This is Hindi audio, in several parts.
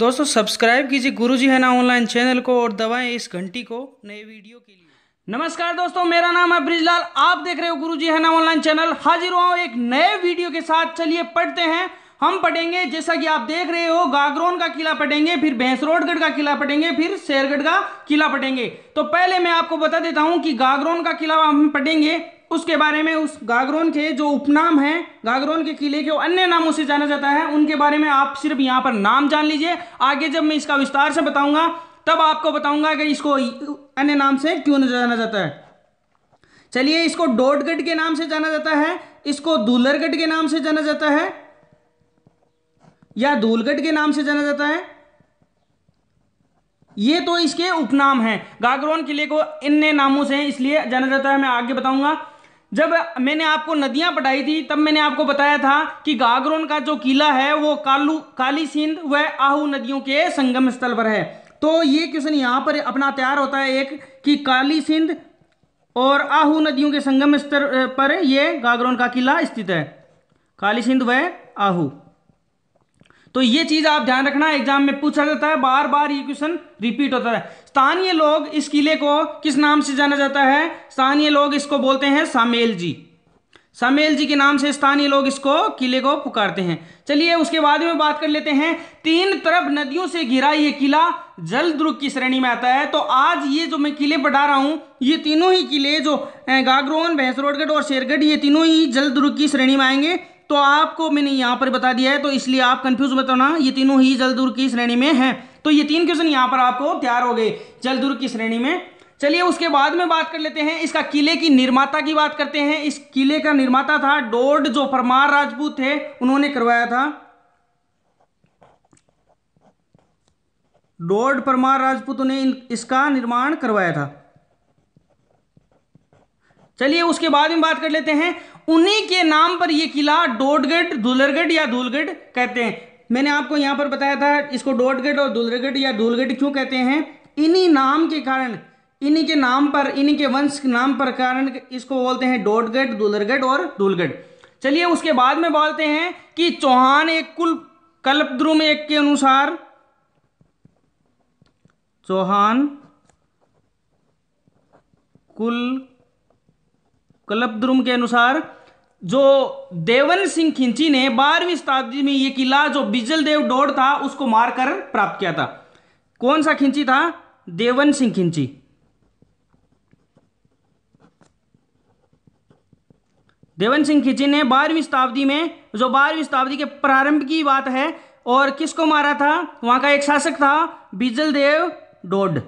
दोस्तों सब्सक्राइब कीजिए गुरु जी है ना ऑनलाइन चैनल को और दबाएं इस घंटी को नए वीडियो के लिए नमस्कार दोस्तों मेरा नाम है ब्रिजलाल आप देख रहे हो गुरु जी है ना ऑनलाइन चैनल हाजिर हुआ एक नए वीडियो के साथ चलिए पढ़ते हैं हम पढ़ेंगे जैसा कि आप देख रहे हो गागरोन का किला पढ़ेंगे फिर भैंसरोडगढ़ का किला पढ़ेंगे फिर शेरगढ़ का किला पढ़ेंगे तो पहले मैं आपको बता देता हूं कि गागरोन का किला हम पढ़ेंगे उसके बारे में उस गागरोन के जो उपनाम है गागरोन के किले के अन्य नामों से जाना जाता है उनके बारे में आप सिर्फ यहाँ पर नाम जान लीजिए आगे जब मैं इसका विस्तार से बताऊंगा तब आपको बताऊंगा कि इसको अन्य नाम से क्यों जाना जाता है चलिए इसको डोडगढ़ के नाम से जाना जाता है इसको दूलरगढ़ के नाम से जाना जाता है या धूलगढ़ के नाम से जाना जाता है ये तो इसके उपनाम हैं गागरोन किले को इन नामों से इसलिए जाना जाता है मैं आगे बताऊंगा जब मैंने आपको नदियां पढ़ाई थी तब मैंने आपको बताया था कि गागरोन का जो किला है वो कालू काली सिंध व आहू नदियों के संगम स्थल पर है तो ये क्वेश्चन यहाँ पर अपना तैयार होता है एक कि काली सिंध और आहू नदियों के संगम स्तर पर यह गागरोन का किला स्थित है काली सिंध व आहू तो ये चीज आप ध्यान रखना एग्जाम में पूछा जाता है बार बार ये क्वेश्चन रिपीट होता है स्थानीय लोग इस किले को किस नाम से जाना जाता है स्थानीय लोग इसको बोलते हैं सामेल जी सामेल जी के नाम से स्थानीय लोग इसको किले को पुकारते हैं चलिए उसके बाद में बात कर लेते हैं तीन तरफ नदियों से घिरा ये किला जल द्रुग की श्रेणी में आता है तो आज ये जो मैं किले बढ़ा रहा हूँ ये तीनों ही किले जो गागरोन भैंसरोडगढ़ और शेरगढ़ ये तीनों ही जल की श्रेणी में आएंगे तो आपको मैंने यहाँ पर बता दिया है तो इसलिए आप कंफ्यूज मत होना ये तीनों ही जल दुर्ग की श्रेणी में हैं तो ये तीन क्वेश्चन यहाँ पर आपको तैयार हो गए जल दुर्ग की श्रेणी में चलिए उसके बाद में बात कर लेते हैं इसका किले की निर्माता की बात करते हैं इस किले का निर्माता था डोड जो परमार राजपूत थे उन्होंने करवाया था डोड परमार राजपूत ने इसका निर्माण करवाया था चलिए उसके बाद में बात कर लेते हैं उन्हीं के नाम पर यह किला डोडगढ़ दुलरगढ़ या धूलगढ़ कहते हैं मैंने आपको यहां पर बताया था इसको डोडगढ़ और दुलरगढ़ या धूलगढ़ क्यों कहते हैं इन्हीं नाम के कारण इन्हीं के नाम पर इन्हीं के वंश नाम पर कारण इसको बोलते हैं डोडगढ़ दुलरगढ़ और धूलगढ़ चलिए उसके बाद में बोलते हैं कि चौहान एक कुल कल्पद्रुम एक के अनुसार चौहान कुल कल्पद्रुम के अनुसार जो देवन सिंह खिंची ने बारहवीं शताब्दी में ये किला जो देव डोड़ था उसको मारकर प्राप्त किया था कौन सा खिंची था देवन सिंह खिंची देवन सिंह खिंची ने बारहवीं शताब्दी में जो बारहवीं शताब्दी के प्रारंभ की बात है और किसको मारा था वहां का एक शासक था बिजल देव डोड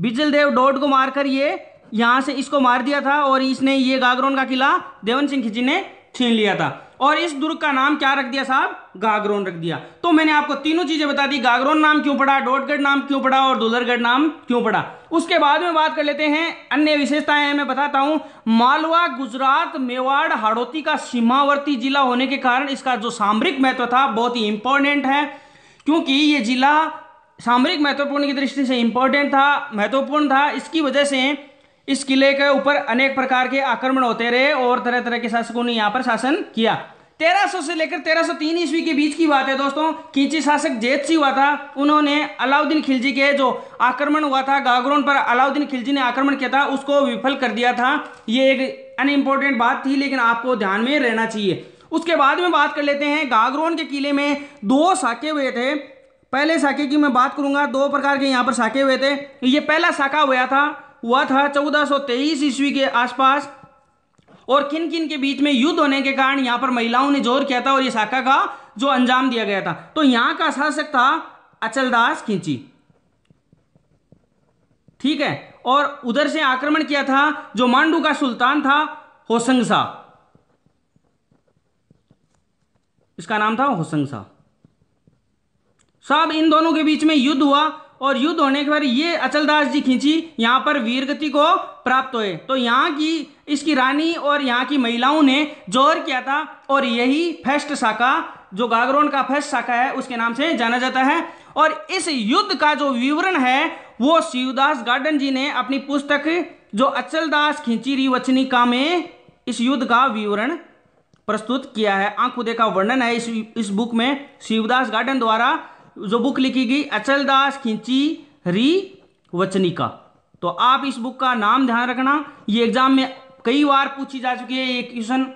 बिजल देव डॉट को मारकर ये यहां से इसको मार दिया था और इसने ये गागरोन का किला देवन सिंह खिची ने छीन लिया था और इस दुर्ग का नाम क्या रख दिया साहब गागरोन रख दिया तो मैंने आपको तीनों चीजें बता दी गागरोन नाम क्यों पड़ा डोटगढ़ नाम क्यों पड़ा और दुलरगढ़ नाम क्यों पड़ा उसके बाद में बात कर लेते हैं अन्य विशेषताएं मैं बताता हूं मालवा गुजरात मेवाड़ हाड़ोती का सीमावर्ती जिला होने के कारण इसका जो सामरिक महत्व था बहुत ही इंपॉर्टेंट है क्योंकि ये जिला सामरिक महत्वपूर्ण की दृष्टि से इम्पोर्टेंट था महत्वपूर्ण था इसकी वजह से इस किले के ऊपर अनेक प्रकार के आक्रमण होते रहे और तरह तरह के शासकों ने यहाँ पर शासन किया 1300 से लेकर 1303 ईस्वी के बीच की बात है दोस्तों कीची शासक जेत सिंह हुआ था उन्होंने अलाउद्दीन खिलजी के जो आक्रमण हुआ था गागरोन पर अलाउद्दीन खिलजी ने आक्रमण किया था उसको विफल कर दिया था ये एक अनइम्पोर्टेंट बात थी लेकिन आपको ध्यान में रहना चाहिए उसके बाद में बात कर लेते हैं गागरोन के किले में दो साके हुए थे पहले साके की मैं बात करूंगा दो प्रकार के यहाँ पर साके हुए थे ये पहला साका हुआ था हुआ था तेईस ईस्वी के आसपास और किन किन के बीच में युद्ध होने के कारण यहाँ पर महिलाओं ने जोर किया था और ये साका का जो अंजाम दिया गया था तो यहाँ का शासक था अचलदास खिंची ठीक है और उधर से आक्रमण किया था जो मांडू का सुल्तान था होसंग शाह इसका नाम था होसंग शाह साहब इन दोनों के बीच में युद्ध हुआ और युद्ध होने के बाद ये अचलदास जी खींची यहाँ पर वीरगति को प्राप्त हुए तो यहाँ की इसकी रानी और यहाँ की महिलाओं ने जोर किया था और यही फेस्ट शाखा जो गागरोन का फेस्ट शाखा है उसके नाम से जाना जाता है और इस युद्ध का जो विवरण है वो शिवदास गार्डन जी ने अपनी पुस्तक जो अचलदास खींची रिवचनिका में इस युद्ध का विवरण प्रस्तुत किया है आंखों देखा वर्णन है इस इस बुक में शिवदास गार्डन द्वारा जो बुक लिखी गई अचल दास खिंची री वचनिका तो आप इस बुक का नाम ध्यान रखना ये एग्जाम में कई बार पूछी जा चुकी है ये क्वेश्चन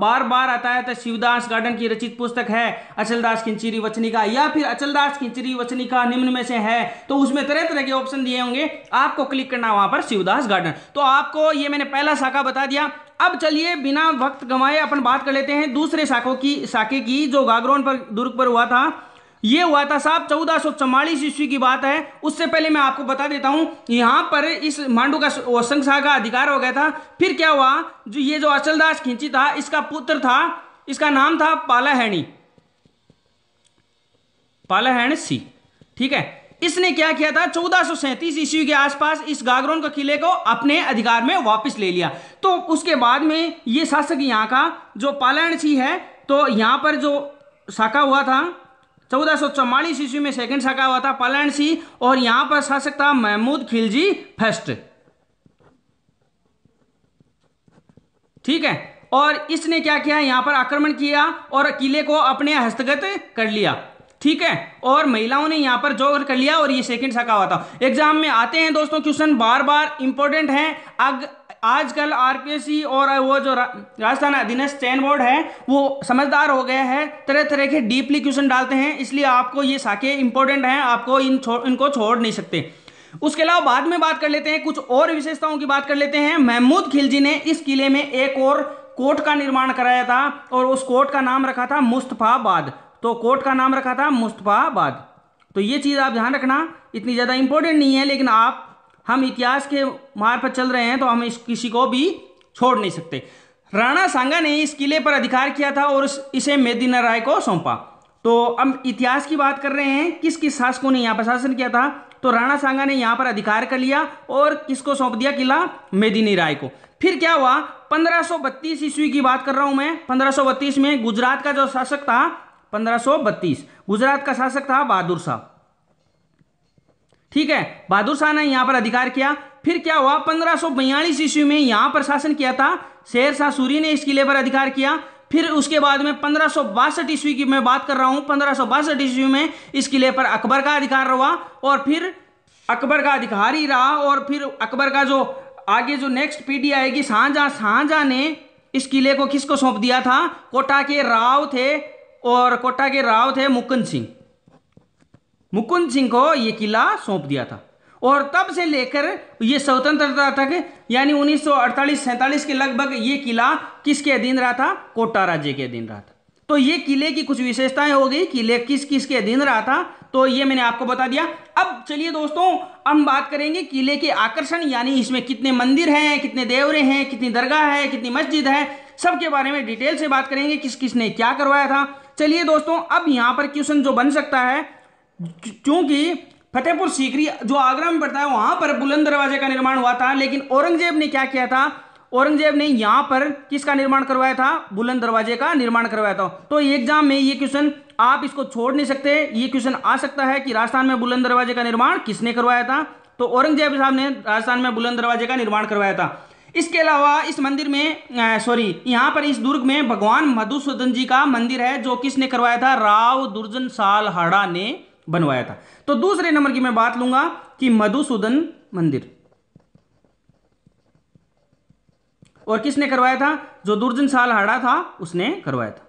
बार बार आता है तो शिवदास गार्डन की रचित पुस्तक है अचलदास किंचिरी वचनिका या फिर अचलदास किंचिरी वचनिका निम्न में से है तो उसमें तरह तरह के ऑप्शन दिए होंगे आपको क्लिक करना वहां पर शिवदास गार्डन तो आपको ये मैंने पहला शाखा बता दिया अब चलिए बिना वक्त गंवाए अपन बात कर लेते हैं दूसरे शाखों की शाखे की जो गागरोन पर दुर्ग पर हुआ था ये हुआ था साहब चौदह सौ चौवालीस ईस्वी की बात है उससे पहले मैं आपको बता देता हूं यहां पर इस मांडू का संघशाह का अधिकार हो गया था फिर क्या हुआ जो ये जो अचलदास खींची था इसका पुत्र था इसका नाम था पाला हैण सी ठीक है इसने क्या किया था चौदह सौ ईस्वी के आसपास इस गागरोन के किले को अपने अधिकार में वापस ले लिया तो उसके बाद में ये शासक यहाँ का जो पालायण सी है तो यहाँ पर जो शाखा हुआ था चौदह सौ चौवालीस ईस्वी में सेकंड शाखा हुआ था सी और यहां पर शासक था महमूद खिलजी फर्स्ट ठीक है और इसने क्या किया यहां पर आक्रमण किया और किले को अपने हस्तगत कर लिया ठीक है और महिलाओं ने यहां पर जोर कर लिया और ये सेकंड शाखा हुआ था एग्जाम में आते हैं दोस्तों क्वेश्चन बार बार इंपॉर्टेंट है आजकल आरपीएससी और वो जो राजस्थान अधीनस्थ चयन बोर्ड है वो समझदार हो गया है तरह तरह के डीपली क्वेश्चन डालते हैं इसलिए आपको ये साके इंपॉर्टेंट हैं आपको इन छो, इनको छोड़ नहीं सकते उसके अलावा बाद में बात कर लेते हैं कुछ और विशेषताओं की बात कर लेते हैं महमूद खिलजी ने इस किले में एक और कोट का निर्माण कराया था और उस कोट का नाम रखा था मुस्तफाबाद तो कोट का नाम रखा था मुस्तफाबाद तो ये चीज़ आप ध्यान रखना इतनी ज़्यादा इंपॉर्टेंट नहीं है लेकिन आप हम इतिहास के मार्ग पर चल रहे हैं तो हम इस किसी को भी छोड़ नहीं सकते राणा सांगा ने इस किले पर अधिकार किया था और इसे मेदिना राय को सौंपा तो अब इतिहास की बात कर रहे हैं किस किस शासकों ने यहाँ पर शासन किया था तो राणा सांगा ने यहाँ पर अधिकार कर लिया और किसको सौंप दिया किला मेदिनी राय को फिर क्या हुआ 1532 ईस्वी की बात कर रहा हूँ मैं 1532 में गुजरात का जो शासक था 1532 गुजरात का शासक था बहादुर शाह ठीक है बहादुर शाह ने यहाँ पर अधिकार किया फिर क्या हुआ पंद्रह सौ बयालीस ईस्वी में यहाँ पर शासन किया था शेर शाह सूरी ने इस किले पर अधिकार किया फिर उसके बाद में पंद्रह सौ बासठ ईस्वी की मैं बात कर रहा हूँ पंद्रह सौ बासठ ईस्वी में इस किले पर अकबर का अधिकार हुआ और फिर अकबर का अधिकार ही रहा और फिर अकबर का जो आगे जो नेक्स्ट पीढ़ी आएगी शाहजहाँ शाहजहाँ ने इस किले को किसको सौंप दिया था कोटा के राव थे और कोटा के राव थे मुकुंद सिंह मुकुंद सिंह को ये किला सौंप दिया था और तब से लेकर ये स्वतंत्रता तक यानी 1948-47 के लगभग ये किला किसके अधीन रहा था कोटा राज्य के अधीन रहा था तो ये किले की कुछ विशेषताएं हो गई किले किस किस के अधीन रहा था तो ये मैंने आपको बता दिया अब चलिए दोस्तों हम बात करेंगे किले के आकर्षण यानी इसमें कितने मंदिर हैं कितने देवरे हैं कितनी दरगाह है कितनी मस्जिद है सबके बारे में डिटेल से बात करेंगे किस किस ने क्या करवाया था चलिए दोस्तों अब यहाँ पर क्वेश्चन जो बन सकता है क्योंकि फतेहपुर सीकरी जो आगरा में पड़ता है वहां पर बुलंद दरवाजे का निर्माण हुआ था लेकिन औरंगजेब ने क्या किया था औरंगजेब ने यहां पर किसका निर्माण करवाया था बुलंद दरवाजे का निर्माण करवाया था तो एग्जाम में ये क्वेश्चन आप इसको छोड़ नहीं सकते ये क्वेश्चन आ सकता है कि राजस्थान में बुलंद दरवाजे का निर्माण किसने करवाया था तो औरंगजेब साहब ने राजस्थान में बुलंद दरवाजे का निर्माण करवाया था इसके अलावा इस मंदिर में सॉरी यहां पर इस दुर्ग में भगवान मधुसूदन जी का मंदिर है जो किसने करवाया था राव दुर्जन हाड़ा ने बनवाया था तो दूसरे नंबर की मैं बात लूंगा कि मधुसूदन मंदिर और किसने करवाया था जो दुर्जन साल हाड़ा था उसने करवाया था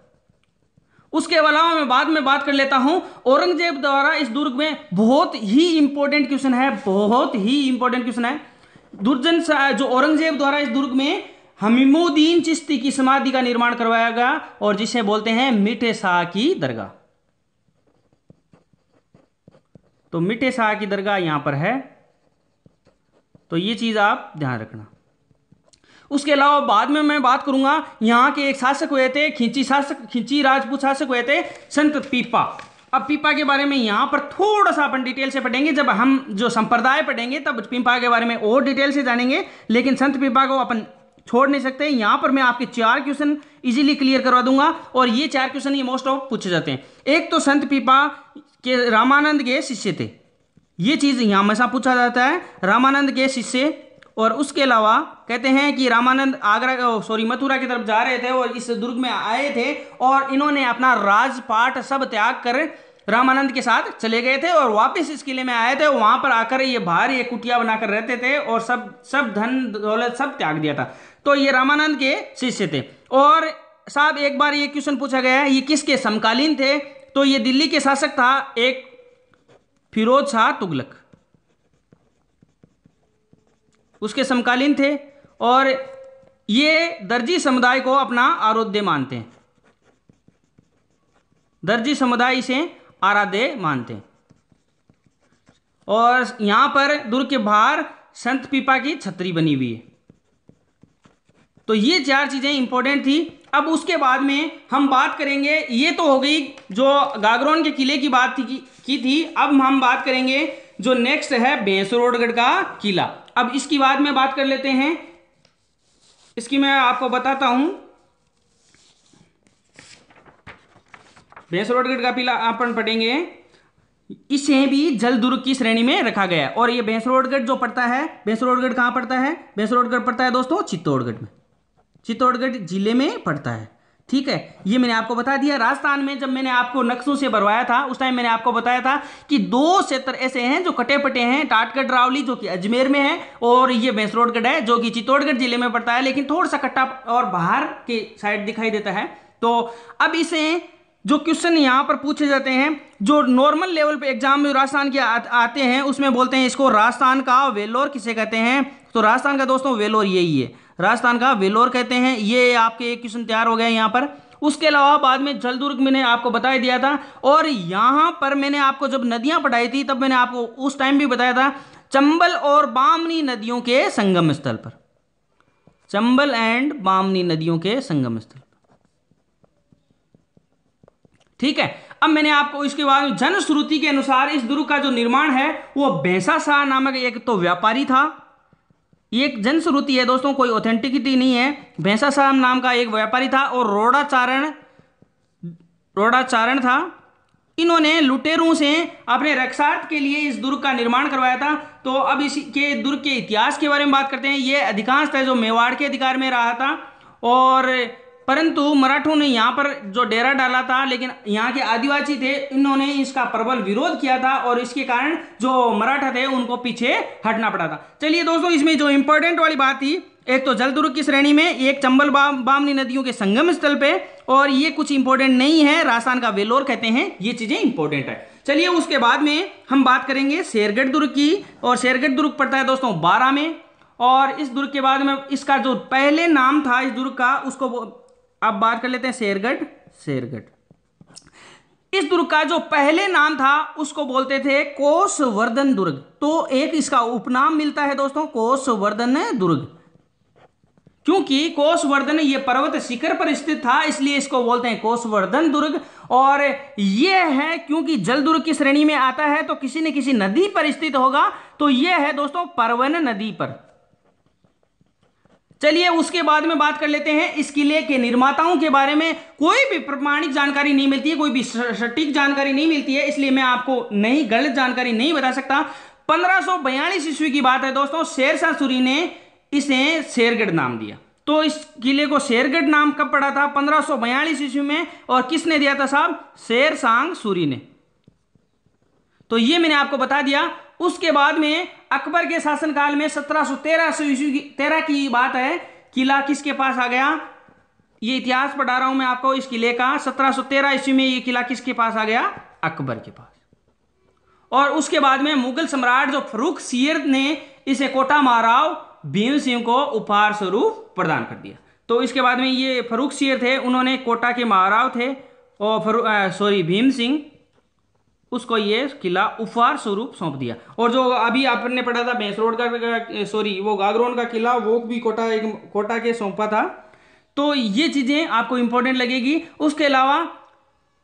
उसके अलावा मैं बाद में बात कर लेता हूं औरंगजेब द्वारा इस दुर्ग में बहुत ही इंपॉर्टेंट क्वेश्चन है बहुत ही इंपॉर्टेंट क्वेश्चन है दुर्जन जो औरंगजेब द्वारा इस दुर्ग में हमीमुद्दीन चिश्ती की समाधि का निर्माण करवाया गया और जिसे बोलते हैं मिठे शाह की दरगाह तो मिटे शाह की दरगाह यहां पर है तो ये चीज़ आप ध्यान रखना उसके अलावा बाद में मैं बात करूंगा यहां के एक शासक हुए थे खिंची शासक खिंची राजपूत शासक हुए थे संत पीपा अब पीपा के बारे में यहां पर थोड़ा सा अपन डिटेल से पढ़ेंगे जब हम जो संप्रदाय पढ़ेंगे तब पीपा के बारे में और डिटेल से जानेंगे लेकिन संत पीपा को अपन छोड़ नहीं सकते यहां पर मैं आपके चार क्वेश्चन इजीली क्लियर करवा दूंगा और ये चार क्वेश्चन ये मोस्ट ऑफ पूछे जाते हैं एक तो संत पीपा के रामानंद के शिष्य थे ये चीज यहां हमेशा पूछा जाता है रामानंद के शिष्य और उसके अलावा कहते हैं कि रामानंद आगरा सॉरी मथुरा की तरफ जा रहे थे और इस दुर्ग में आए थे और इन्होंने अपना राजपाट सब त्याग कर रामानंद के साथ चले गए थे और वापस इस किले में आए थे वहां पर आकर ये बाहर ये कुटिया बनाकर रहते थे और सब सब धन दौलत सब त्याग दिया था तो ये रामानंद के शिष्य थे और साहब एक बार ये क्वेश्चन पूछा गया है ये किसके समकालीन थे तो ये दिल्ली के शासक था एक फिरोज शाह तुगलक उसके समकालीन थे और ये दर्जी समुदाय को अपना आरोध्य मानते हैं दर्जी समुदाय इसे आराध्य मानते हैं और यहां पर दुर्ग के बाहर संत पीपा की छतरी बनी हुई है तो ये चार चीज़ें इंपॉर्टेंट थी अब उसके बाद में हम बात करेंगे ये तो हो गई जो गागरोन के किले की बात थी की थी अब हम बात करेंगे जो नेक्स्ट है बेंसरोडगढ़ का किला अब इसकी बाद में बात कर लेते हैं इसकी मैं आपको बताता हूं भैंस रोडगढ़ का पीला आप पढ़ेंगे इसे भी जल दुर्ग की श्रेणी में रखा गया है और ये भैंस रोडगढ़ जो पड़ता है भैंस रोडगढ़ कहाँ पड़ता है भैंस रोडगढ़ पड़ता है दोस्तों चित्तौड़गढ़ में चित्तौड़गढ़ जिले में पड़ता है ठीक है ये मैंने आपको बता दिया राजस्थान में जब मैंने आपको नक्शों से भरवाया था उस टाइम मैंने आपको बताया था कि दो क्षेत्र ऐसे हैं जो कटे पटे हैं टाटगढ़ रावली जो कि अजमेर में है और ये भैंस रोडगढ़ है जो कि चित्तौड़गढ़ जिले में पड़ता है लेकिन थोड़ा सा कट्टा और बाहर के साइड दिखाई देता है तो अब इसे जो क्वेश्चन यहाँ पर पूछे जाते हैं जो नॉर्मल लेवल पे एग्जाम में राजस्थान के आ, आते हैं उसमें बोलते हैं इसको राजस्थान का वेलोर किसे कहते हैं तो राजस्थान का दोस्तों वेलोर यही है राजस्थान का वेलोर कहते हैं ये आपके एक क्वेश्चन तैयार हो गए यहाँ पर उसके अलावा बाद में जलदुर्ग मैंने आपको बता दिया था और यहाँ पर मैंने आपको जब नदियाँ पढ़ाई थी तब मैंने आपको उस टाइम भी बताया था चंबल और बामनी नदियों के संगम स्थल पर चंबल एंड बामनी नदियों के संगम स्थल ठीक है अब मैंने आपको इसके बाद जनश्रुति के अनुसार इस दुर्ग का जो निर्माण है वो बैसा शाह नामक एक तो व्यापारी था एक जनश्रुति है दोस्तों कोई ऑथेंटिकिटी नहीं है भैंसा शाह नाम का एक व्यापारी था और रोडाचारण रोडाचारण था इन्होंने लुटेरों से अपने रक्षार्थ के लिए इस दुर्ग का निर्माण करवाया था तो अब इसी के दुर्ग के इतिहास के बारे में बात करते हैं ये अधिकांश था जो मेवाड़ के अधिकार में रहा था और परंतु मराठों ने यहाँ पर जो डेरा डाला था लेकिन यहाँ के आदिवासी थे इन्होंने इसका प्रबल विरोध किया था और इसके कारण जो मराठा थे उनको पीछे हटना पड़ा था चलिए दोस्तों इसमें जो इंपॉर्टेंट वाली बात थी एक तो जल दुर्ग की श्रेणी में एक चंबल बाम, बामनी नदियों के संगम स्थल पे और ये कुछ इंपॉर्टेंट नहीं है राजस्थान का वेलोर कहते हैं ये चीजें इंपॉर्टेंट है चलिए उसके बाद में हम बात करेंगे शेरगढ़ दुर्ग की और शेरगढ़ दुर्ग पड़ता है दोस्तों बारह में और इस दुर्ग के बाद में इसका जो पहले नाम था इस दुर्ग का उसको अब बात कर लेते हैं शेरगढ़ शेरगढ़ इस दुर्ग का जो पहले नाम था उसको बोलते थे कोसवर्धन दुर्ग तो एक इसका उपनाम मिलता है दोस्तों कोसवर्धन दुर्ग क्योंकि कोसवर्धन ये पर्वत शिखर पर स्थित था इसलिए इसको बोलते हैं कोसवर्धन दुर्ग और ये है क्योंकि जल दुर्ग की श्रेणी में आता है तो किसी न किसी नदी पर स्थित होगा तो ये है दोस्तों परवन नदी पर चलिए उसके बाद में बात कर लेते हैं इस किले के निर्माताओं के बारे में कोई भी प्रमाणिक जानकारी नहीं मिलती है कोई भी सटीक जानकारी नहीं मिलती है इसलिए मैं आपको नहीं गलत जानकारी नहीं बता सकता पंद्रह ईस्वी की बात है दोस्तों शेरशाह सूरी ने इसे शेरगढ़ नाम दिया तो इस किले को शेरगढ़ नाम कब पड़ा था पंद्रह ईस्वी में और किसने दिया था साहब शेर सांग सूरी ने तो ये मैंने आपको बता दिया उसके बाद में अकबर के शासनकाल में सत्रह सौ तेरह ईस्वी तेरह की बात है किला किसके पास आ गया ये इतिहास पढ़ा रहा हूं मैं आपको इस किले का सत्रह सौ तेरह ईस्वी में ये किला किसके पास आ गया अकबर के पास और उसके बाद में मुगल सम्राट जो फरूख सीर ने इसे कोटा महाराव भीम सिंह को उपहार स्वरूप प्रदान कर दिया तो इसके बाद में ये फरूख सीर थे उन्होंने कोटा के महाराव थे और सॉरी भीम सिंह उसको ये किला उपहार स्वरूप सौंप दिया और जो अभी आपने पढ़ा था भैंस रोड का सॉरी वो गागरोन का किला वो भी कोटा एक कोटा के सौंपा था तो ये चीज़ें आपको इंपॉर्टेंट लगेगी उसके अलावा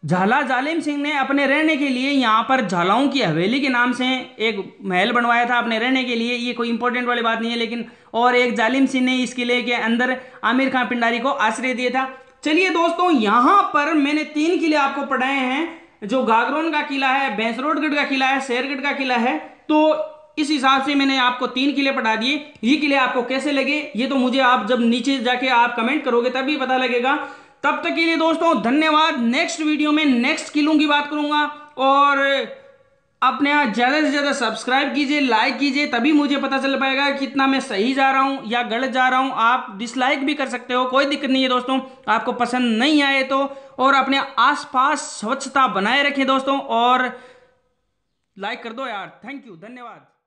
झाला जालिम सिंह ने अपने रहने के लिए यहाँ पर झालाओं की हवेली के नाम से एक महल बनवाया था अपने रहने के लिए ये कोई इंपॉर्टेंट वाली बात नहीं है लेकिन और एक जालिम सिंह ने इस किले के अंदर आमिर खान पिंडारी को आश्रय दिया था चलिए दोस्तों यहाँ पर मैंने तीन किले आपको पढ़ाए हैं जो गागरोन का किला है भैंसरोडगढ़ का किला है शेरगढ़ का किला है तो इस हिसाब से मैंने आपको तीन किले पटा दिए ये किले आपको कैसे लगे ये तो मुझे आप जब नीचे जाके आप कमेंट करोगे तभी पता लगेगा तब तक के लिए दोस्तों धन्यवाद नेक्स्ट वीडियो में नेक्स्ट किलों की बात करूंगा और अपने यहाँ ज़्यादा से ज़्यादा सब्सक्राइब कीजिए लाइक कीजिए तभी मुझे पता चल पाएगा कितना मैं सही जा रहा हूँ या गलत जा रहा हूँ आप डिसलाइक भी कर सकते हो कोई दिक्कत नहीं है दोस्तों आपको पसंद नहीं आए तो और अपने आसपास स्वच्छता बनाए रखें दोस्तों और लाइक कर दो यार थैंक यू धन्यवाद